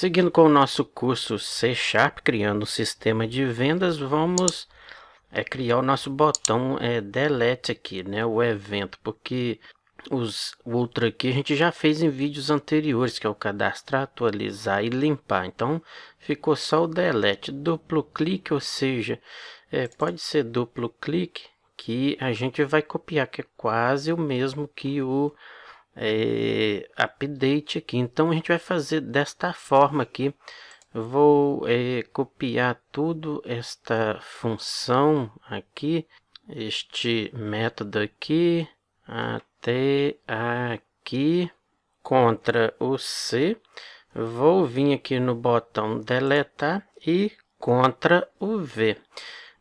Seguindo com o nosso curso C Sharp, criando um sistema de vendas, vamos é, criar o nosso botão é, delete aqui, né, o evento, porque os outro aqui a gente já fez em vídeos anteriores, que é o cadastrar, atualizar e limpar. Então, ficou só o delete, duplo clique, ou seja, é, pode ser duplo clique, que a gente vai copiar, que é quase o mesmo que o é, update aqui. Então a gente vai fazer desta forma aqui. Vou é, copiar tudo esta função aqui, este método aqui, até aqui, contra o C. Vou vir aqui no botão deletar e contra o V.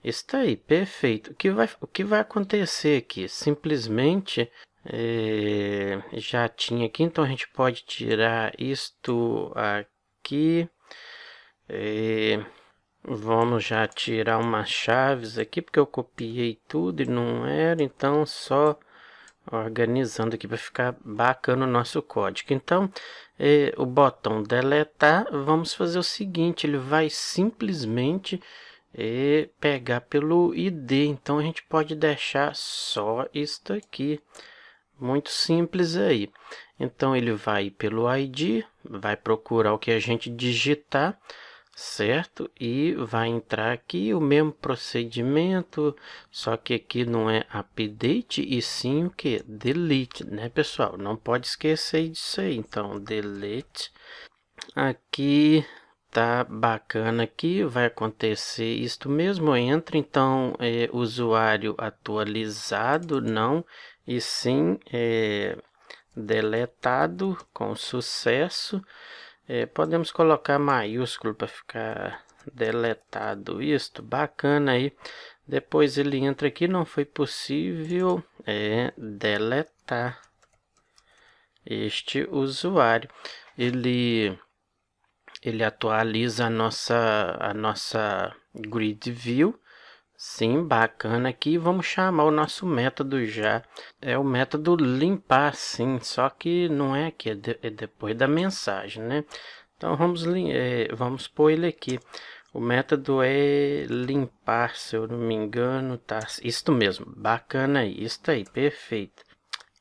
Está aí, perfeito. O que vai, o que vai acontecer aqui? Simplesmente é, já tinha aqui, então a gente pode tirar isto aqui. É, vamos já tirar umas chaves aqui, porque eu copiei tudo e não era, então só organizando aqui para ficar bacana o nosso código. Então, é, o botão deletar, vamos fazer o seguinte, ele vai simplesmente é, pegar pelo ID, então a gente pode deixar só isto aqui muito simples aí. Então ele vai pelo ID, vai procurar o que a gente digitar, certo? E vai entrar aqui o mesmo procedimento, só que aqui não é update e sim o que? Delete, né pessoal? Não pode esquecer disso aí, então delete. Aqui tá bacana aqui, vai acontecer isto mesmo, entra então é, usuário atualizado, não e sim é, deletado com sucesso. É, podemos colocar maiúsculo para ficar deletado isto, bacana aí. Depois ele entra aqui, não foi possível é, deletar este usuário. Ele, ele atualiza a nossa, a nossa grid view Sim, bacana. Aqui vamos chamar o nosso método já. É o método limpar, sim, só que não é aqui, é, de, é depois da mensagem, né? Então vamos, é, vamos pôr ele aqui. O método é limpar, se eu não me engano, tá? Isto mesmo, bacana aí, isto aí, perfeito.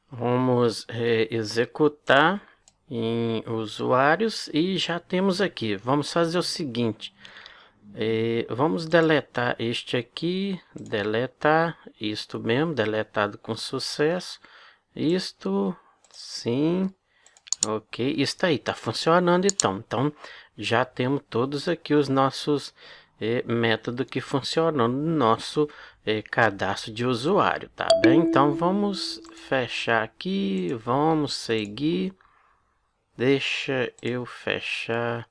Vamos é, executar em usuários e já temos aqui. Vamos fazer o seguinte, e é, vamos deletar este aqui, deletar, isto mesmo, deletado com sucesso. Isto, sim, ok, isso aí, está funcionando então. Então, já temos todos aqui os nossos eh, é, métodos que funcionam no nosso eh, cadastro de usuário, tá bem? Então, vamos fechar aqui, vamos seguir. Deixa eu fechar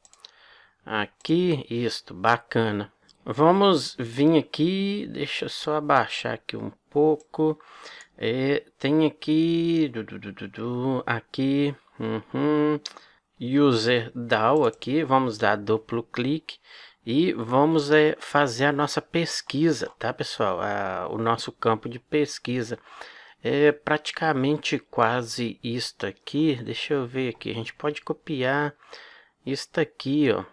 Aqui, isto, bacana. Vamos vir aqui, deixa eu só abaixar aqui um pouco. É, tem aqui, du, du, du, aqui, uhum, user DAO aqui, vamos dar duplo clique e vamos é, fazer a nossa pesquisa, tá pessoal? A, o nosso campo de pesquisa é praticamente quase isto aqui, deixa eu ver aqui, a gente pode copiar isto aqui, ó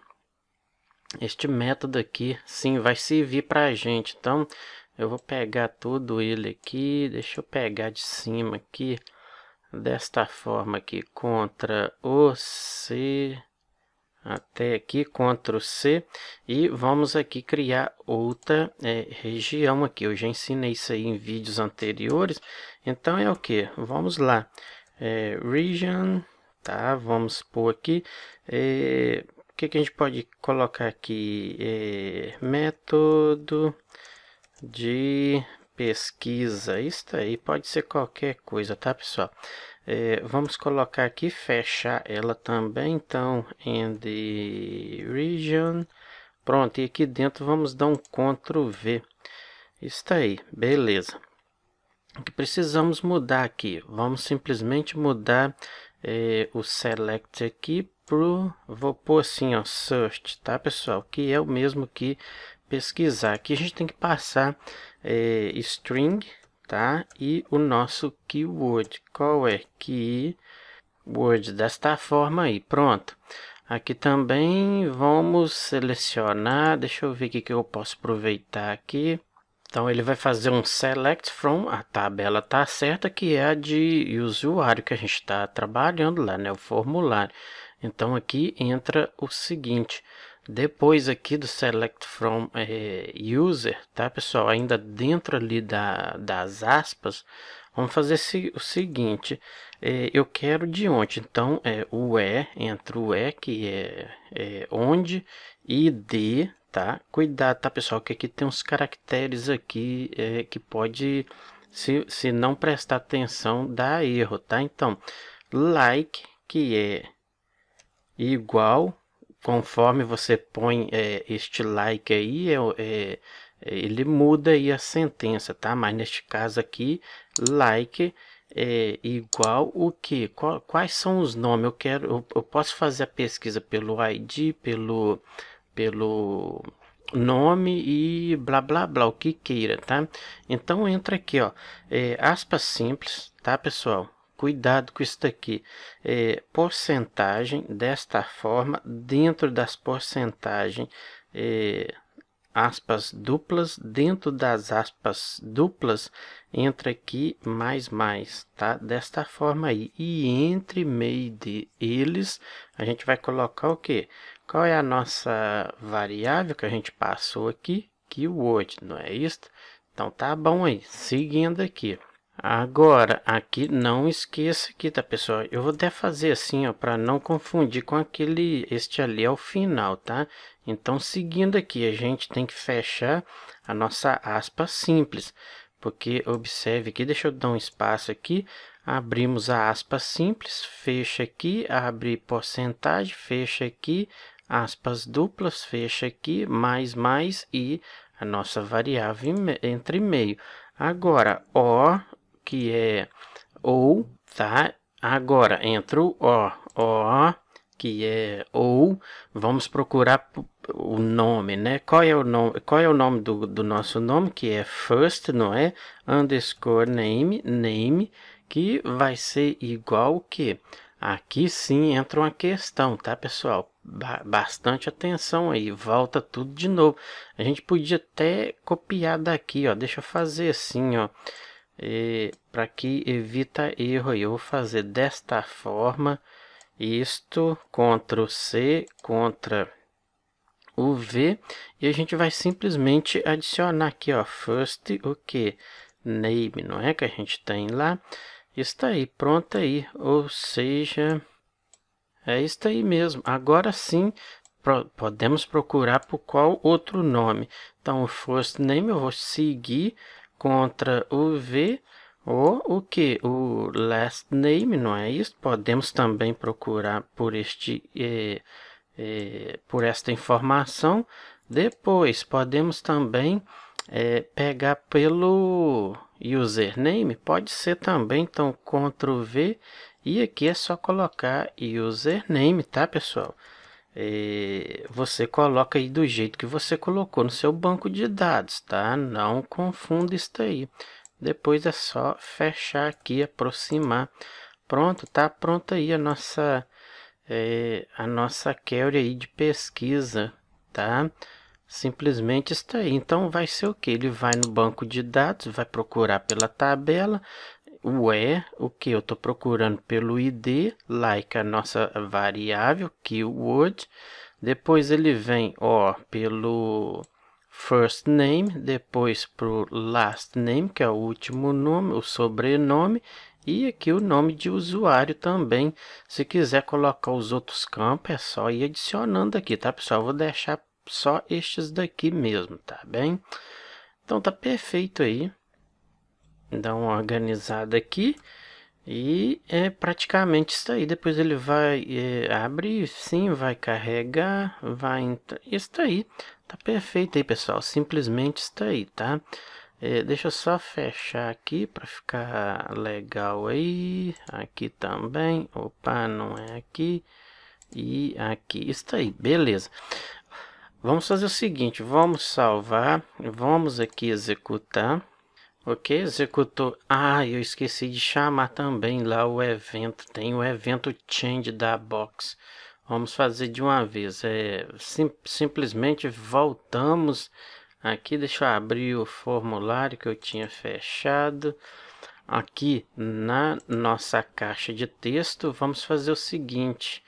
este método aqui, sim, vai servir para a gente. Então, eu vou pegar todo ele aqui. Deixa eu pegar de cima aqui. Desta forma aqui, contra o C até aqui, Ctrl C, e vamos aqui criar outra é, região aqui. Eu já ensinei isso aí em vídeos anteriores, então é o que? Vamos lá, é, region, tá? Vamos pôr aqui, é, o que, que a gente pode colocar aqui? É, método de pesquisa. Isso aí pode ser qualquer coisa, tá, pessoal? É, vamos colocar aqui, fechar ela também, então, in the region. Pronto, e aqui dentro vamos dar um Ctrl V. Está aí, beleza. O que precisamos mudar aqui? Vamos simplesmente mudar é, o select aqui pro, vou pôr assim, ó, search, tá, pessoal? Que é o mesmo que pesquisar. Aqui a gente tem que passar é, string, tá? E o nosso keyword. Qual é? Keyword desta forma aí, pronto. Aqui também vamos selecionar, deixa eu ver o que eu posso aproveitar aqui. Então ele vai fazer um select from, a tabela tá certa, que é a de usuário que a gente está trabalhando lá, né, o formulário. Então aqui entra o seguinte, depois aqui do select from é, user, tá pessoal, ainda dentro ali da, das aspas, vamos fazer o seguinte, é, eu quero de onde, então é, o E, entre o E que é, é onde e de, tá, cuidado tá pessoal, que aqui tem uns caracteres aqui é, que pode, se, se não prestar atenção, dar erro, tá, então like que é igual conforme você põe é, este like aí, é, é, ele muda aí a sentença, tá? Mas neste caso aqui, like é igual o que? Quais são os nomes? Eu quero, eu, eu, posso fazer a pesquisa pelo ID, pelo, pelo nome e blá blá blá, o que queira, tá? Então entra aqui, ó, é, aspas simples, tá, pessoal? cuidado com isso daqui. É, porcentagem desta forma, dentro das porcentagens, é, aspas duplas, dentro das aspas duplas, entra aqui mais mais, tá? Desta forma aí. E entre meio de eles, a gente vai colocar o quê? Qual é a nossa variável que a gente passou aqui? Keyword, não é isso? Então tá bom aí, seguindo aqui. Agora, aqui não esqueça aqui, tá pessoal? Eu vou até fazer assim, ó, para não confundir com aquele, este ali ao é final, tá? Então, seguindo aqui, a gente tem que fechar a nossa aspa simples, porque observe aqui, deixa eu dar um espaço aqui, abrimos a aspa simples, fecha aqui, abre porcentagem, fecha aqui, aspas duplas, fecha aqui, mais, mais e a nossa variável entre meio. Agora, O, que é ou, tá? Agora, entre o ó que é ou, vamos procurar o nome, né? Qual é o nome, qual é o nome do, do nosso nome, que é first, não é? Underscore name, name, que vai ser igual que? Aqui sim entra uma questão, tá, pessoal? Ba bastante atenção aí, volta tudo de novo. A gente podia até copiar daqui, ó. Deixa eu fazer assim, ó e para que evita erro eu vou fazer desta forma isto Ctrl C contra o V e a gente vai simplesmente adicionar aqui ó first o que name não é que a gente tem lá está aí pronto aí ou seja é isso aí mesmo agora sim podemos procurar por qual outro nome então o first name eu vou seguir contra o V ou o que? O last name, não é isso? Podemos também procurar por, este, eh, eh, por esta informação. Depois, podemos também eh, pegar pelo username. Pode ser também, então, Ctrl V. E aqui é só colocar username, tá, pessoal? É, você coloca aí do jeito que você colocou no seu banco de dados, tá? Não confunda isso aí. Depois é só fechar aqui, aproximar. Pronto, tá pronto aí a nossa é, a nossa query aí de pesquisa, tá? Simplesmente está aí. Então vai ser o que? Ele vai no banco de dados, vai procurar pela tabela Ué, o que eu estou procurando pelo id, like a nossa variável, keyword. Depois ele vem, ó, pelo first name, depois pro last name, que é o último nome, o sobrenome, e aqui o nome de usuário também. Se quiser colocar os outros campos, é só ir adicionando aqui, tá pessoal? Eu vou deixar só estes daqui mesmo, tá bem? Então tá perfeito aí dar uma organizada aqui. E é praticamente isso aí. Depois ele vai é, abrir, sim, vai carregar, vai... Está aí, tá perfeito aí, pessoal. Simplesmente está aí, tá? É, deixa eu só fechar aqui para ficar legal aí. Aqui também. Opa, não é aqui. E aqui. Está aí, beleza. Vamos fazer o seguinte, vamos salvar, vamos aqui executar. Ok, executou. Ah, eu esqueci de chamar também lá o evento. Tem o evento change da box. Vamos fazer de uma vez. É, sim, simplesmente voltamos aqui. Deixa eu abrir o formulário que eu tinha fechado. Aqui na nossa caixa de texto, vamos fazer o seguinte.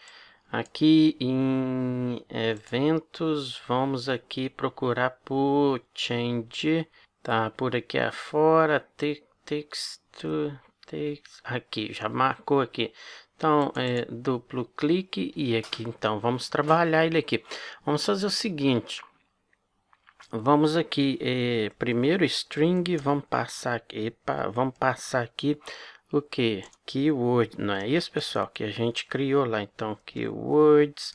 Aqui em eventos, vamos aqui procurar por change Tá, por aqui afora, te texto, texto aqui, já marcou aqui. Então, é, duplo clique e aqui, então, vamos trabalhar ele aqui. Vamos fazer o seguinte, vamos aqui, é, primeiro string, vamos passar aqui, epa, vamos passar aqui o que? Keyword, não é isso, pessoal, que a gente criou lá, então, keywords,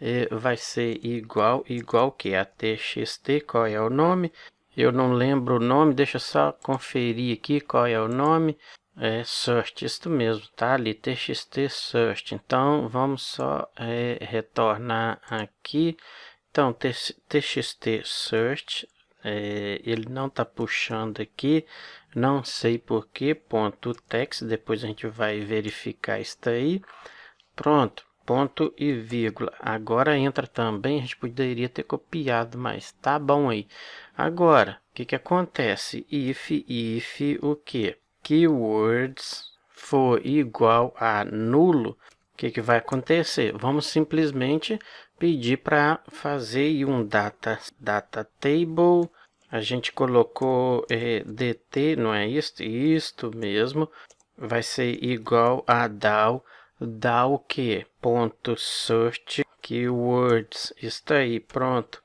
é, vai ser igual, igual que a txt, qual é o nome? Eu não lembro o nome, deixa eu só conferir aqui qual é o nome. É search, isso mesmo, tá ali, txt search. Então, vamos só é, retornar aqui. Então, txt search, é, ele não está puxando aqui, não sei porquê, ponto text, depois a gente vai verificar isso aí. Pronto, ponto e vírgula. Agora entra também, a gente poderia ter copiado, mas tá bom aí. Agora, o que que acontece? If, if, o que? Keywords for igual a nulo, o que que vai acontecer? Vamos simplesmente pedir para fazer um data, data table, a gente colocou é, dt, não é isto? Isto mesmo, vai ser igual a DAO, dá o que? Ponto search keywords. Está aí, pronto.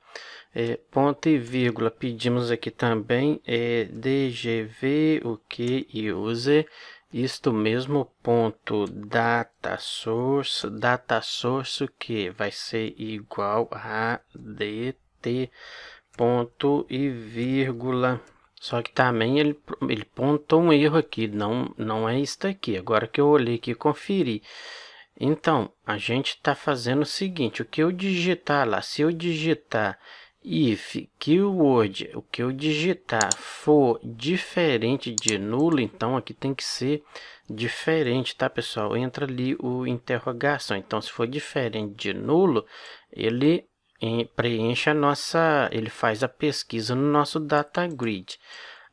É, ponto e vírgula. Pedimos aqui também é DGV, o que e use. Isto mesmo, ponto data source, data source que vai ser igual a dt ponto e vírgula só que também ele, ele pontou um erro aqui, não, não é isso aqui. Agora que eu olhei aqui e conferi. Então, a gente está fazendo o seguinte, o que eu digitar lá, se eu digitar if keyword, o que eu digitar for diferente de nulo, então aqui tem que ser diferente, tá pessoal? Entra ali o interrogação, então se for diferente de nulo, ele preenche a nossa, ele faz a pesquisa no nosso data grid.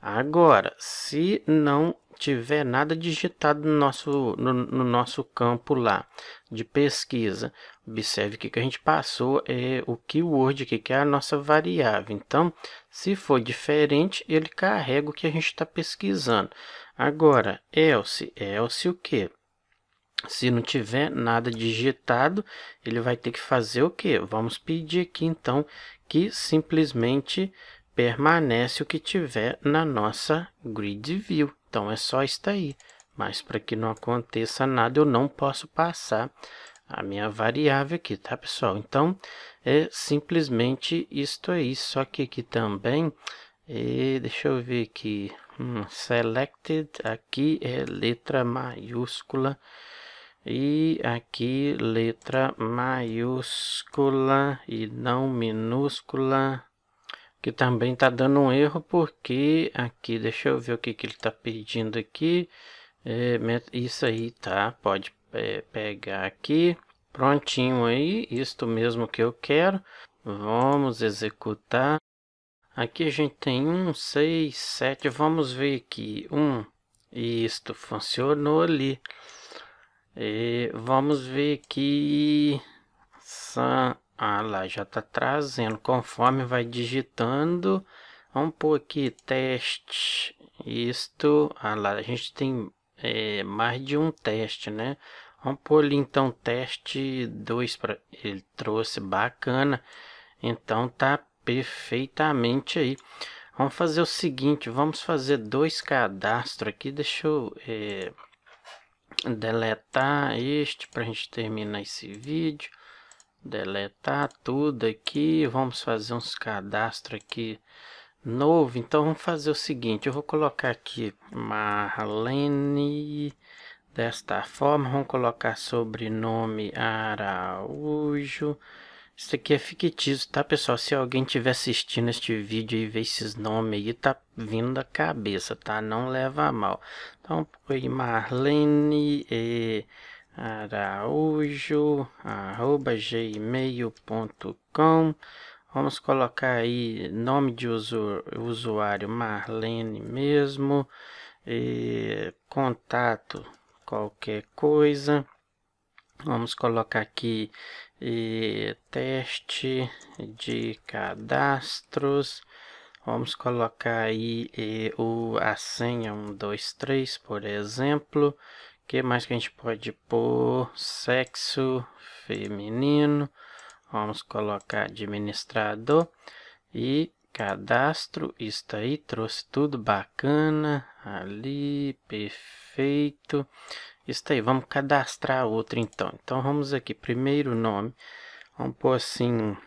Agora, se não tiver nada digitado no nosso, no, no nosso campo lá de pesquisa, observe que que a gente passou é o keyword aqui, que é a nossa variável. Então, se for diferente, ele carrega o que a gente está pesquisando. Agora, else, else o que? Se não tiver nada digitado, ele vai ter que fazer o que? Vamos pedir aqui então que simplesmente permanece o que tiver na nossa grid view. Então é só isso aí. Mas para que não aconteça nada, eu não posso passar a minha variável aqui, tá pessoal? Então é simplesmente isto aí. Só que aqui também, e é, deixa eu ver aqui, hum, selected aqui é letra maiúscula. E aqui letra maiúscula e não minúscula. Que também está dando um erro porque aqui, deixa eu ver o que, que ele está pedindo aqui. É, isso aí, tá? Pode é, pegar aqui. Prontinho aí, isto mesmo que eu quero. Vamos executar. Aqui a gente tem 1, 6, 7. Vamos ver aqui. 1. Um, isto funcionou ali. E vamos ver aqui. Ah lá, já está trazendo. Conforme vai digitando. Vamos pôr aqui teste. Isto. Ah lá, a gente tem é, mais de um teste, né? Vamos pôr ali então teste 2 para ele trouxe bacana. Então tá perfeitamente aí. Vamos fazer o seguinte, vamos fazer dois cadastros aqui. Deixa eu é, deletar este para a gente terminar esse vídeo. Deletar tudo aqui, vamos fazer uns cadastros aqui novo. Então vamos fazer o seguinte, eu vou colocar aqui Marlene desta forma, vamos colocar sobrenome Araújo. Isso aqui é fictício, tá, pessoal? Se alguém tiver assistindo este vídeo e ver esses nomes aí, tá vindo da cabeça, tá? Não leva a mal. Então, foi Marlene e Araújo, arroba gmail.com. Vamos colocar aí nome de usu, usuário Marlene mesmo. E contato, qualquer coisa. Vamos colocar aqui e teste de cadastros. Vamos colocar aí o, a senha 123, por exemplo. O que mais que a gente pode pôr? Sexo feminino. Vamos colocar administrador. E cadastro, está aí, trouxe tudo bacana, ali, perfeito. Isso aí, vamos cadastrar outro então. Então vamos aqui, primeiro nome. Vamos pôr assim,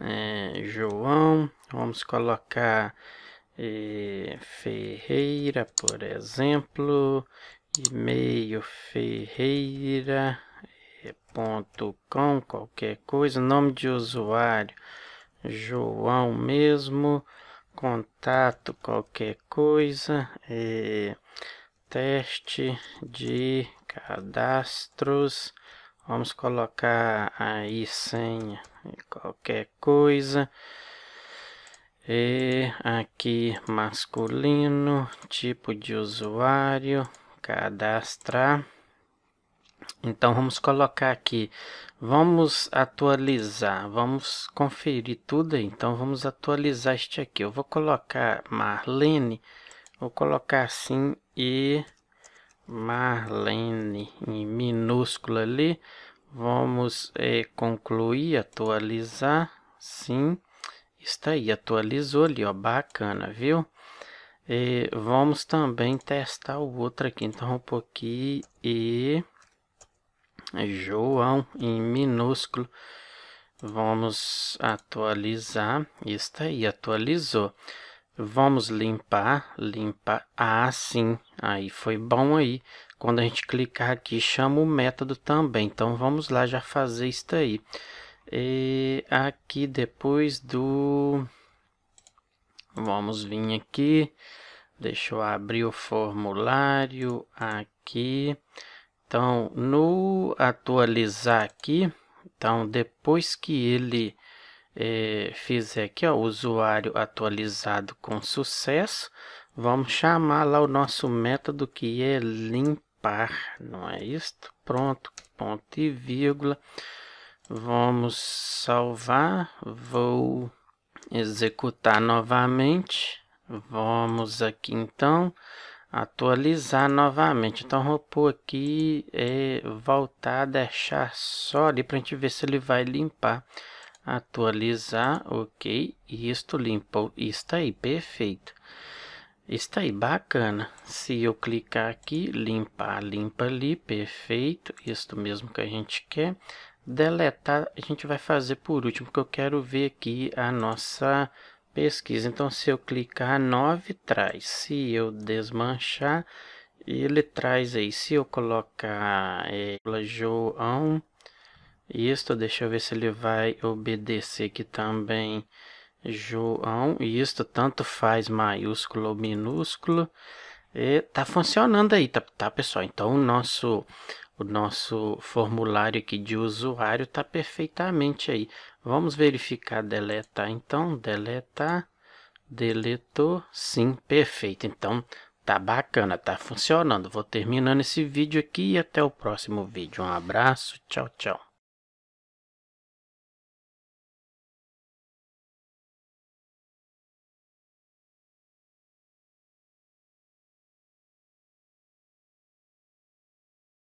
é, João. Vamos colocar é, Ferreira, por exemplo. E-mail ferreira.com, é, qualquer coisa. Nome de usuário, João mesmo. Contato, qualquer coisa. É, teste de cadastros. Vamos colocar aí senha e qualquer coisa. E aqui masculino, tipo de usuário, cadastrar. Então vamos colocar aqui, vamos atualizar, vamos conferir tudo aí. Então vamos atualizar este aqui. Eu vou colocar Marlene, vou colocar assim e Marlene em minúscula ali. Vamos é, concluir, atualizar, sim, está aí, atualizou ali, ó, bacana, viu? E vamos também testar o outro aqui, então um pouquinho e João em minúsculo. Vamos atualizar, está aí, atualizou. Vamos limpar, limpar. Ah, sim, aí foi bom aí. Quando a gente clicar aqui, chama o método também. Então, vamos lá já fazer isso aí. E aqui depois do... Vamos vir aqui. Deixa eu abrir o formulário aqui. Então, no atualizar aqui, então depois que ele é, fizer aqui, ó, usuário atualizado com sucesso, vamos chamar lá o nosso método que é limpar, não é isto? Pronto, ponto e vírgula. Vamos salvar, vou executar novamente, vamos aqui então, atualizar novamente. Então, vou pôr aqui, é, voltar, deixar só ali para a gente ver se ele vai limpar atualizar, ok, e isto limpa, está aí, perfeito. Está aí, bacana. Se eu clicar aqui, limpar, limpa ali, perfeito, isto mesmo que a gente quer. Deletar, a gente vai fazer por último, porque eu quero ver aqui a nossa pesquisa. Então, se eu clicar 9, traz. Se eu desmanchar, ele traz aí. Se eu colocar é, João isto, deixa eu ver se ele vai obedecer aqui também. João, isto tanto faz maiúsculo ou minúsculo. E tá funcionando aí, tá, tá pessoal? Então o nosso, o nosso formulário aqui de usuário tá perfeitamente aí. Vamos verificar deletar então, deletar, deletou, sim, perfeito. Então tá bacana, tá funcionando. Vou terminando esse vídeo aqui e até o próximo vídeo. Um abraço, tchau, tchau.